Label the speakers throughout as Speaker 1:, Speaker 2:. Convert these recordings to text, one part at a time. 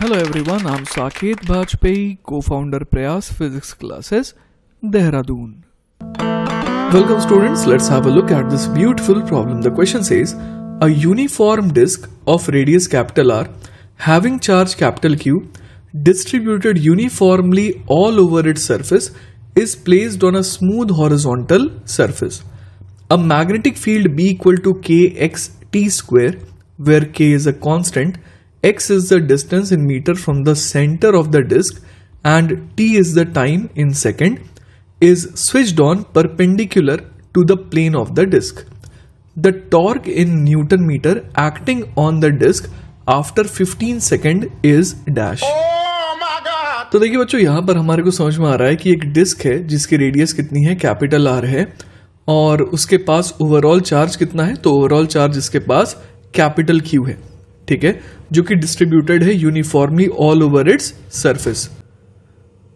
Speaker 1: Hello everyone, I'm Saket Bajpayee, co-founder Prayas Physics Classes, Dehradun. Welcome students, let's have a look at this beautiful problem. The question says, a uniform disk of radius capital R having charge capital Q distributed uniformly all over its surface is placed on a smooth horizontal surface. A magnetic field B equal to k x t square where k is a constant x is the distance in meter from the center of the disk and t is the time in second is switched on perpendicular to the plane of the disk. The torque in Newton meter acting on the disk after 15 second is dash oh! तो देखिए बच्चों यहाँ पर हमारे को समझ में आ रहा है कि एक डिस्क है जिसकी रेडियस कितनी है कैपिटल आर है और उसके पास ओवरऑल चार्ज कितना है तो ओवरऑल चार्ज इसके पास कैपिटल क्यू है ठीक है जो कि डिस्ट्रीब्यूटेड है uniformly all over its surface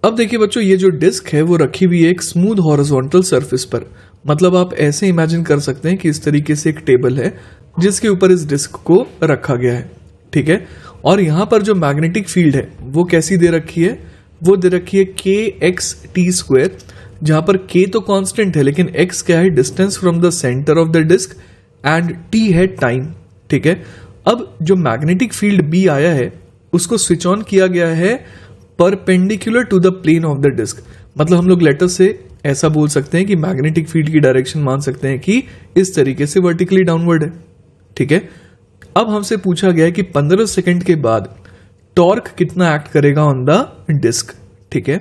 Speaker 1: अब देखिए बच्चों ये जो डिस्क है वो रखी हुई है एक स्मूथ हॉरिजॉन्टल सरफेस पर मतलब आप ऐसे इमेजिन कर सकते हैं कि इस तरीके से एक टेबल है जिसके ऊपर इस डिस्क को रखा गया है ठीक है और यहां पर जो मैग्नेटिक फील्ड है वो कैसी दे रखी है वो दे रखी है के एक्स टी स्क्वेयर जहां पर के तो कांस्टेंट है लेकिन एक्स क्या है distance from the centre of the disc and t है टाइम ठीक है अब जो मैग्नेटिक फील्ड बी आया है उसको स्विच ऑन किया गया है perpendicular to the plane of the disc मतलब हम लोग लेटर से ऐसा बोल सकते हैं कि मैग्नेटिक फील्ड की डायरेक्शन मान सकते हैं कि इस तरीके से वर्टिकली डाउनवर्ड है ठीक है अब हमसे पूछा गया है कि 15 सेकंड के बाद टॉर्क कितना एक्ट करेगा ऑन द डिस्क ठीक है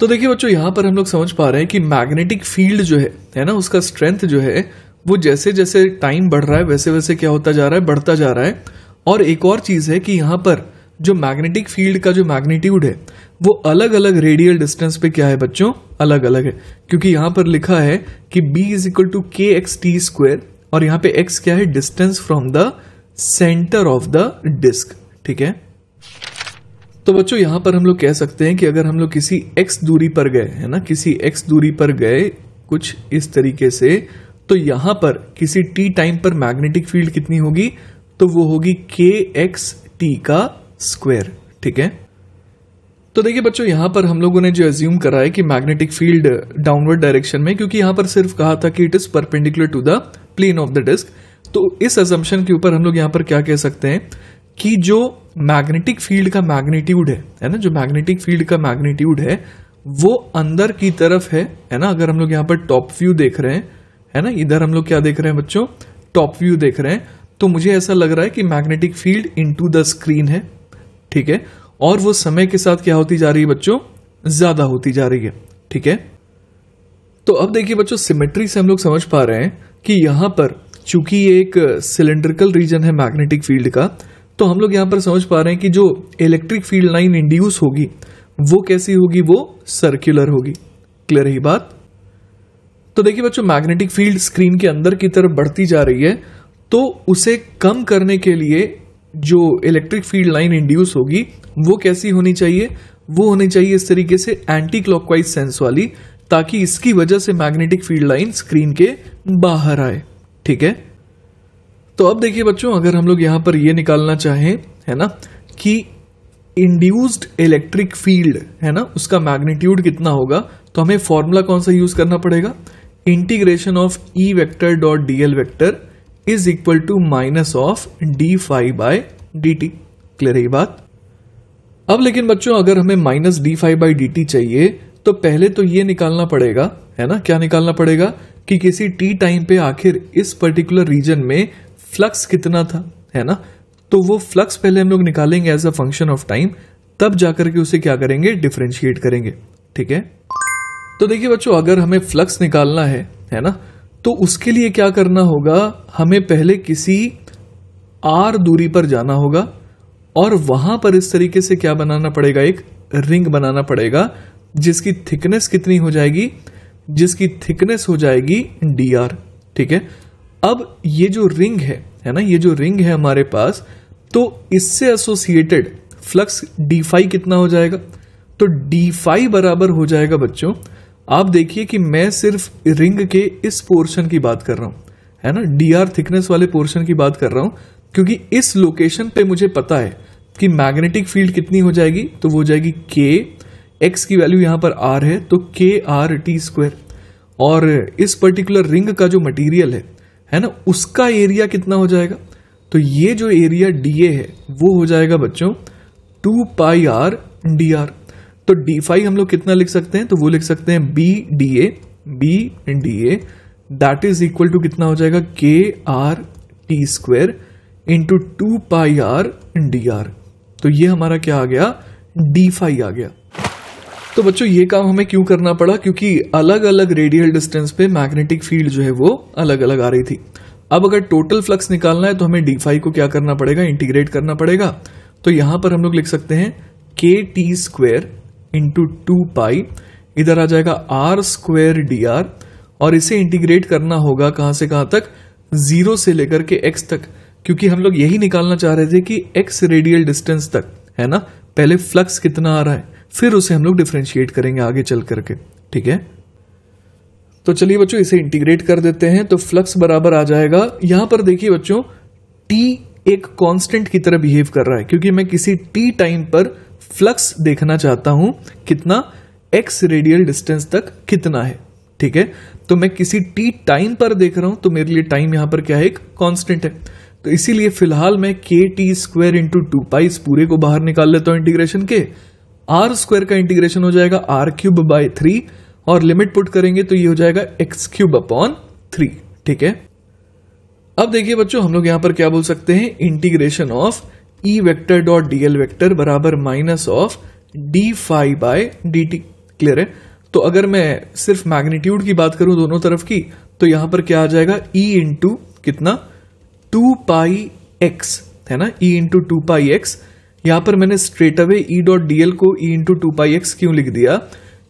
Speaker 1: तो देखिए बच्चों यहां पर हम लोग समझ पा रहे हैं कि मैग्नेटिक फील्ड जो है है ना उसका स्ट्रेंथ जो है वो जैसे जैसे टाइम बढ़ रहा है वैसे वैसे क्या होता जा रहा है बढ़ता जा रहा है और एक और चीज़ है कि यहाँ पर जो मैग्नेटिक फील्ड का जो मैग्नीट्यूड है वो अलग अलग रेडियल डिस्टेंस पे क्या है बच्चों अलग अलग है क्योंकि यहाँ पर लिखा है कि b is equal to k x t square और यहाँ पे x क्या है distance from the centre of the disc ठीक है तो बच्चों यहाँ पर हम लोग कह सकते हैं कि अगर हम लोग किसी x दूरी पर गए है ना किसी x दूरी पर गए कुछ इस तरीके से तो यहां पर किसी टी टाइम पर मैग्नेटिक फील्ड कितनी होगी तो वो होगी के एक्स टी का स्क्वेयर ठीक है तो देखिए बच्चों यहां पर हम लोगों ने जो एज्यूम करा है कि मैग्नेटिक फील्ड डाउनवर्ड डायरेक्शन में क्योंकि यहां पर सिर्फ कहा था कि it is perpendicular to the plane of the disc तो इस एजम्पन के ऊपर हम लोग यहां पर क्या कह सकते हैं कि जो मैग्नेटिक फील्ड का मैग्नीट्यूड है है ना जो मैग्नेटिक फील्ड का मैग्नीट्यूड है वो अंदर की तरफ है है ना अगर हम लोग यहाँ पर टॉप व्यू देख रहे हैं है ना इधर हम लोग क्या देख रहे हैं बच्चों टॉप व्यू देख रहे हैं तो मुझे ऐसा लग रहा है कि magnetic field into the screen है ठीक है और वो समय के साथ क्या होती जा रही है बच्चों ज्यादा होती जा रही है ठीक है तो अब देखिए बच्चों सिमेट्री से हम लोग समझ पा रहे हैं कि यहां पर चूंकि ये एक सिलेंड्रिकल रीजन है मैग्नेटिक फील्ड का तो हम लोग यहां पर समझ पा रहे हैं कि जो इलेक्ट्रिक फील्ड लाइन इंड्यूस होगी वो कैसी होगी वो सर्क्यूलर होगी क्लियर ही बात तो देखिए बच्चों मैग्नेटिक फील्ड स्क्रीन के अंदर की तरफ बढ़ती जा रही है तो उसे कम करने के लिए जो इलेक्ट्रिक फील्ड लाइन इंड्यूस होगी वो कैसी होनी चाहिए वो होनी चाहिए इस तरीके से एंटी क्लॉकवाइज सेंस वाली ताकि इसकी वजह से मैग्नेटिक फील्ड लाइन स्क्रीन के बाहर आए ठीक है तो अब देखिए बच्चों अगर हम लोग यहाँ पर यह निकालना चाहें है ना कि इंड्यूस्ड इलेक्ट्रिक फील्ड है ना उसका मैग्नीट्यूड कितना होगा तो हमें फॉर्मूला कौन सा यूज करना पड़ेगा of e vector dot d l vector is equal to minus of d phi by d t clear है बात अब लेकिन बच्चों अगर हमें minus d phi by d t चाहिए तो पहले तो ये निकालना पड़ेगा है ना क्या निकालना पड़ेगा कि किसी टी टाइम पे आखिर इस पर्टिकुलर रीजन में फ्लक्स कितना था है ना तो वो फ्लक्स पहले हम लोग निकालेंगे as a function of time तब जाकर के उसे क्या करेंगे डिफ्रेंशिएट करेंगे ठीक है तो देखिए बच्चों अगर हमें फ्लक्स निकालना है है ना तो उसके लिए क्या करना होगा हमें पहले किसी आर दूरी पर जाना होगा और वहां पर इस तरीके से क्या बनाना पड़ेगा एक रिंग बनाना पड़ेगा जिसकी थिकनेस कितनी हो जाएगी जिसकी थिकनेस हो जाएगी डी आर ठीक है अब ये जो रिंग है है ना ये जो रिंग है हमारे पास तो इससे एसोसिएटेड फ्लक्स डी कितना हो जाएगा तो डी बराबर हो जाएगा बच्चों आप देखिए कि मैं सिर्फ रिंग के इस पोर्शन की बात कर रहा हूँ है ना डी आर थिकनेस वाले पोर्शन की बात कर रहा हूं क्योंकि इस लोकेशन पे मुझे पता है कि मैग्नेटिक फील्ड कितनी हो जाएगी तो वो हो जाएगी के एक्स की वैल्यू यहां पर आर है तो के आर टी स्क्वायर और इस पर्टिकुलर रिंग का जो मटेरियल है है ना उसका एरिया कितना हो जाएगा तो ये जो एरिया डी ए है वो हो जाएगा बच्चों two pi r d r तो डी फाइव हम लोग कितना लिख सकते हैं तो वो लिख सकते हैं b d a b d a that is equal to कितना हो जाएगा k r t square into two pi r d r तो ये हमारा क्या आ गया डी फाइव आ गया तो बच्चों ये काम हमें क्यों करना पड़ा क्योंकि अलग अलग रेडियल डिस्टेंस पे मैग्नेटिक फील्ड जो है वो अलग अलग आ रही थी अब अगर टोटल फ्लक्स निकालना है तो हमें डी फाइव को क्या करना पड़ेगा इंटीग्रेट करना पड़ेगा तो यहां पर हम लोग लिख सकते हैं k t square into two pi इधर आ जाएगा आर स्क्वेयर डी आर और इसे इंटीग्रेट करना होगा कहाँ से कहाँ तक जीरो से लेकर के एक्स तक क्योंकि हम लोग यही निकालना चाह रहे थे कि एक्स रेडियल डिस्टेंस तक है ना पहले फ्लक्स कितना आ रहा है फिर उसे हम लोग डिफ्रेंशिएट करेंगे आगे चल करके ठीक है तो चलिए बच्चों इसे इंटीग्रेट कर देते हैं तो फ्लक्स बराबर आ जाएगा यहां पर देखिए बच्चों टी एक कांस्टेंट की तरह बिहेव कर रहा है क्योंकि मैं किसी टी टाइम पर फ्लक्स देखना चाहता हूं कितना एक्स रेडियल डिस्टेंस तक कितना है ठीक है तो मैं किसी टी टाइम पर देख रहा हूं तो मेरे लिए टाइम यहां पर क्या है एक कॉन्स्टेंट है तो इसीलिए फिलहाल मैं k t square into two pi इस पूरे को बाहर निकाल लेता हूं इंटीग्रेशन के आर स्क्वायर का इंटीग्रेशन हो जाएगा आर क्यूब बाई थ्री और लिमिट पुट करेंगे तो ये हो जाएगा एक्स क्यूब अपॉन थ्री ठीक है अब देखिए बच्चों हम लोग यहां पर क्या बोल सकते हैं integration of e vector dot d l vector बराबर minus of d phi by d t clear है तो अगर मैं सिर्फ मैग्नीट्यूड की बात करूं दोनों तरफ की तो यहां पर क्या आ जाएगा ई e इंटू कितना टू पाई एक्स है ना e into two pi x यहां पर मैंने straight away e dot d l को e into two pi x क्यों लिख दिया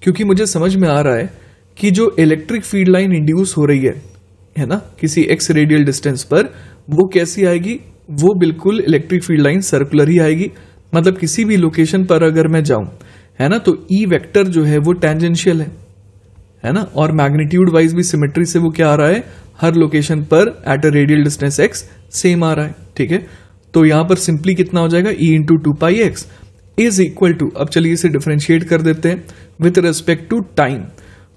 Speaker 1: क्योंकि मुझे समझ में आ रहा है कि जो इलेक्ट्रिक फील्ड लाइन इंड्यूस हो रही है है ना किसी एक्स रेडियल डिस्टेंस पर वो कैसी आएगी वो बिल्कुल इलेक्ट्रिक फील्ड लाइन सर्कुलर ही आएगी मतलब किसी भी लोकेशन पर अगर मैं जाऊं है ना तो ई e वेक्टर जो है वो टेंजेंशियल है है ना और मैग्नीट्यूड वाइज भी सिमेट्री से वो क्या आ रहा है हर लोकेशन पर at a radial distance x same आ रहा है ठीक है तो यहां पर सिंपली कितना हो जाएगा e into two pi x is equal to अब चलिए इसे डिफ्रेंशिएट कर देते हैं विथ रेस्पेक्ट टू टाइम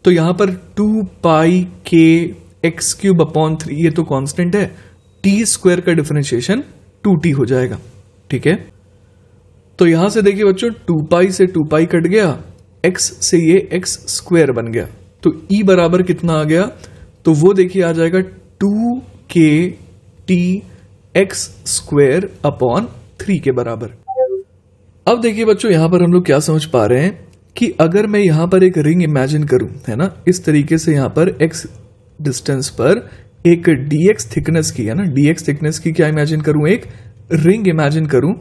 Speaker 1: तो यहां पर टू पाई के एक्स क्यूब अपॉन थ्री ये तो कॉन्स्टेंट है टी स्क्वायर का डिफ्रेंशिएशन टू टी हो जाएगा ठीक है तो यहां से देखिए बच्चों टू पाई से टू पाई कट गया एक्स से ये एक्स स्क्वायर बन गया तो ई e बराबर कितना आ गया तो वो देखिए आ जाएगा two k t x square upon three के बराबर अब देखिए बच्चों यहां पर हम लोग क्या समझ पा रहे हैं कि अगर मैं यहां पर एक रिंग इमेजिन करूं है ना इस तरीके से यहां पर एक्स डिस्टेंस पर एक डीएक्स थिकनेस की है ना डीएक्स थिकनेस की क्या इमेजिन करूं एक रिंग इमेजिन करूं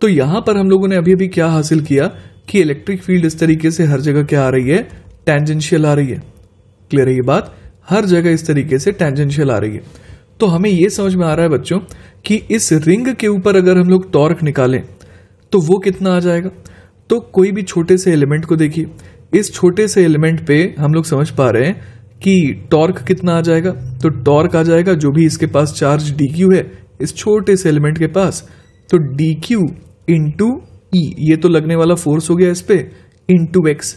Speaker 1: तो यहां पर हम लोगों ने अभी अभी क्या हासिल किया कि इलेक्ट्रिक फील्ड इस तरीके से हर जगह क्या आ रही है टेंजेंशियल आ रही है क्लियर है ये बात हर जगह इस तरीके से टेंजेंशियल आ रही है तो हमें यह समझ में आ रहा है बच्चों कि इस रिंग के ऊपर अगर हम लोग टॉर्क निकालें तो वो कितना आ जाएगा तो कोई भी छोटे से एलिमेंट को देखिए इस छोटे से एलिमेंट पे हम लोग समझ पा रहे हैं कि टॉर्क कितना आ जाएगा तो टॉर्क आ जाएगा जो भी इसके पास चार्ज डी क्यू है इस छोटे से एलिमेंट के पास तो डी क्यू इंटू ई ये तो लगने वाला फोर्स हो गया इस पर इंटू एक्स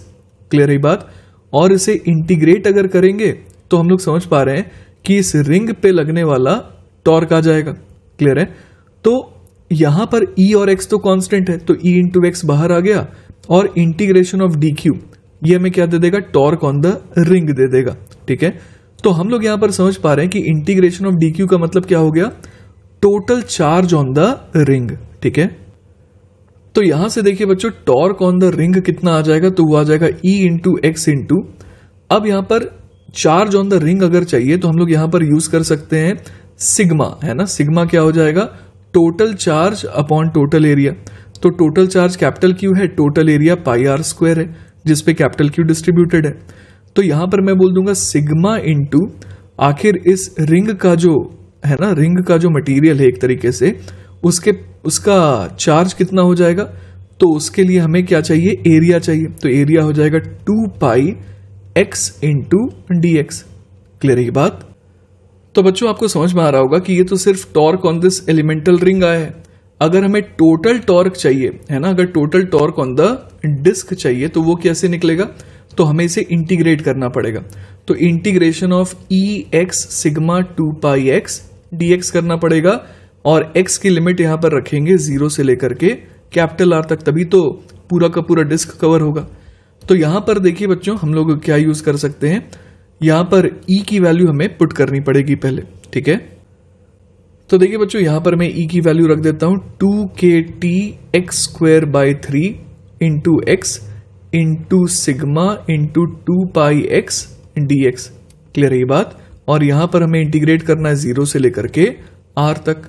Speaker 1: क्लियर है बात और इसे इंटीग्रेट अगर करेंगे तो हम लोग समझ पा रहे हैं कि इस रिंग पे लगने वाला टॉर्क आ जाएगा क्लियर है तो यहां पर ई e और एक्स तो कांस्टेंट है तो ई इंटू एक्स बाहर आ गया और इंटीग्रेशन ऑफ डी क्यू ये हमें क्या दे देगा टॉर्क ऑन द रिंग दे देगा ठीक है तो हम लोग यहां पर समझ पा रहे हैं कि इंटीग्रेशन ऑफ डी का मतलब क्या हो गया total charge on the ring ठीक है तो यहां से देखिए बच्चों टॉर्क ऑन द रिंग कितना आ जाएगा तो वो आ जाएगा ई इंटू एक्स इंटू अब यहां पर चार्ज ऑन द रिंग अगर चाहिए तो हम लोग यहां पर यूज कर सकते हैं सिग्मा है ना सिग्मा क्या हो जाएगा total charge upon total area तो टोटल चार्ज कैपिटल क्यू है total area pi r square है जिसपे कैपिटल क्यू डिस्ट्रीब्यूटेड है तो यहां पर मैं बोल दूंगा सिग्मा इंटू आखिर इस रिंग का जो है ना रिंग का जो मटेरियल है एक तरीके से उसके उसका चार्ज कितना हो जाएगा तो उसके लिए हमें क्या चाहिए एरिया चाहिए तो एरिया हो जाएगा two pi x into d x clear है बात तो बच्चों आपको समझ में आ रहा होगा कि ये तो सिर्फ torque on this elemental ring आया है अगर हमें टोटल टॉर्क चाहिए है ना अगर total torque on the disc चाहिए तो वो कैसे निकलेगा तो हमें इसे इंटीग्रेट करना पड़ेगा तो integration of e x sigma two pi x d x करना पड़ेगा और एक्स की लिमिट यहां पर रखेंगे जीरो से लेकर के कैपिटल आर तक तभी तो पूरा का पूरा डिस्क कवर होगा तो यहां पर देखिए बच्चों हम लोग क्या यूज कर सकते हैं यहां पर ई e की वैल्यू हमें पुट करनी पड़ेगी पहले ठीक है तो देखिए बच्चों यहां पर मैं ई e की वैल्यू रख देता हूं two k t x square by three into x into sigma into two pi x d x clear ये बात और यहां पर हमें इंटीग्रेट करना है जीरो से लेकर के आर तक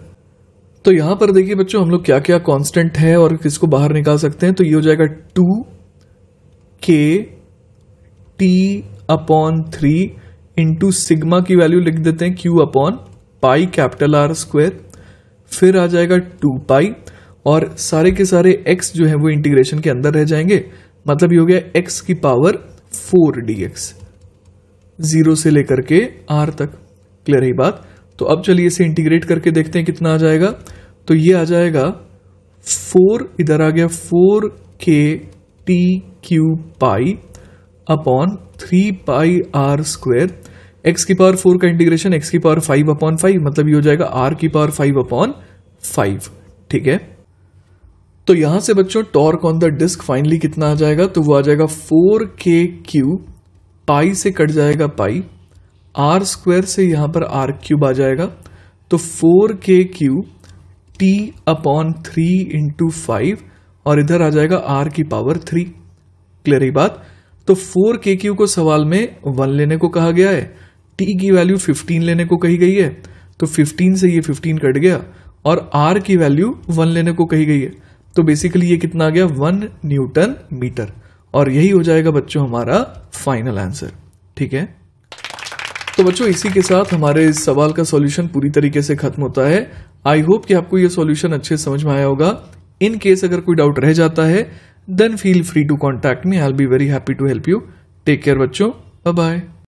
Speaker 1: तो यहां पर देखिए बच्चों हम लोग क्या क्या कांस्टेंट है और किसको बाहर निकाल सकते हैं तो ये हो जाएगा two k t upon three into sigma की वैल्यू लिख देते हैं q upon pi capital r square फिर आ जाएगा टू पाई और सारे के सारे एक्स जो है वो इंटीग्रेशन के अंदर रह जाएंगे मतलब ये हो गया एक्स की power four d x zero से लेकर के आर तक क्लियर ही बात तो अब चलिए इसे इंटीग्रेट करके देखते हैं कितना आ जाएगा तो ये आ जाएगा फोर इधर आ गया four k t q pi upon three pi r square x की पावर फोर का इंटीग्रेशन एक्स की पावर फाइव अपॉन फाइव मतलब ये हो जाएगा आर की पावर फाइव अपॉन फाइव ठीक है तो यहां से बच्चों torque on the disc finally कितना आ जाएगा तो वो आ जाएगा फोर के क्यू पाई से कट जाएगा पाई आर स्क्वायर से यहां पर आर क्यूब आ जाएगा तो four k q t upon three into five और इधर आ जाएगा आर की पावर थ्री क्लियर ही बात तो फोर के क्यू को सवाल में वन लेने को कहा गया है टी की वैल्यू फिफ्टीन लेने को कही गई है तो फिफ्टीन से ये फिफ्टीन कट गया और आर की वैल्यू वन लेने को कही गई है तो बेसिकली ये कितना आ गया वन न्यूटन मीटर और यही हो जाएगा बच्चों हमारा फाइनल आंसर ठीक है तो बच्चों इसी के साथ हमारे इस सवाल का सॉल्यूशन पूरी तरीके से खत्म होता है आई होप कि आपको ये सॉल्यूशन अच्छे समझ में आया होगा इन केस अगर कोई डाउट रह जाता है then feel free to contact me I be very happy to help you take care बच्चों बाय